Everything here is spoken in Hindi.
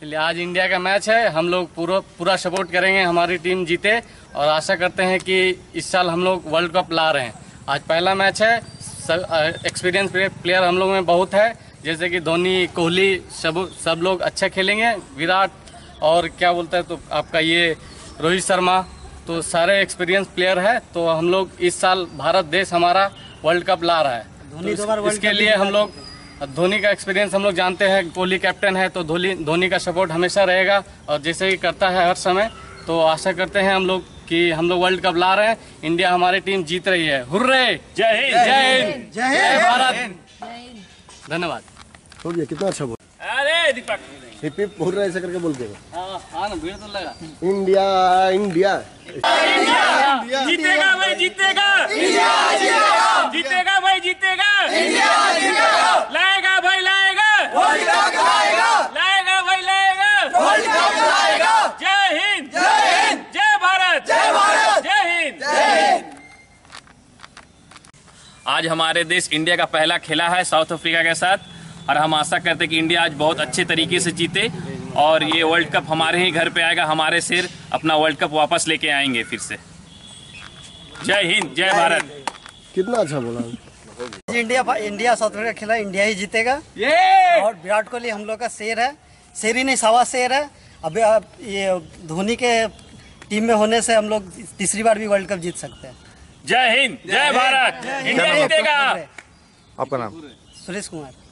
चलिए आज इंडिया का मैच है हम लोग पूरा पूरा सपोर्ट करेंगे हमारी टीम जीते और आशा करते हैं कि इस साल हम लोग वर्ल्ड कप ला रहे हैं आज पहला मैच है एक्सपीरियंस प्लेयर हम लोग में बहुत है जैसे कि धोनी कोहली सब सब लोग अच्छा खेलेंगे विराट और क्या बोलते हैं तो आपका ये रोहित शर्मा तो सारे एक्सपीरियंस प्लेयर है तो हम लोग इस साल भारत देश हमारा वर्ल्ड कप ला रहा है तो इसके लिए हम लोग धोनी का एक्सपीरियंस हम लोग जानते हैं कोहली कैप्टन है तो धोली धोनी का सपोर्ट हमेशा रहेगा और जैसे ही करता है हर समय तो आशा करते हैं हम लोग कि हम लोग वर्ल्ड कप ला रहे हैं इंडिया हमारी टीम जीत रही है हुर्रे जय हिंद जय हिंद जय भारत धन्यवाद हो गया कितना अच्छा बोल अरे दीपक हिप हिप हुर्रा ऐसा करके बोल देगा हां हां ना भीड़ तो लगा इंडिया इंडिया, इंडिया, जीते आज हमारे देश इंडिया का पहला खेला है साउथ अफ्रीका के साथ और हम आशा करते हैं कि इंडिया आज बहुत अच्छे तरीके से जीते और ये वर्ल्ड कप हमारे ही घर पे आएगा हमारे सिर अपना वर्ल्ड कप वापस लेके आएंगे फिर से जय हिंद जय भारत कितना अच्छा बोला इंडिया इंडिया साउथ अफ्रीका खेला इंडिया ही जीतेगा और विराट कोहली हम लोग का शेर है शेर ही नहीं सवा शेर है अभी ये धोनी के टीम में होने से हम लोग तीसरी बार भी वर्ल्ड कप जीत सकते हैं जय हिंद जय भारत इंडिया जीतेगा आपका नाम सुरेश कुमार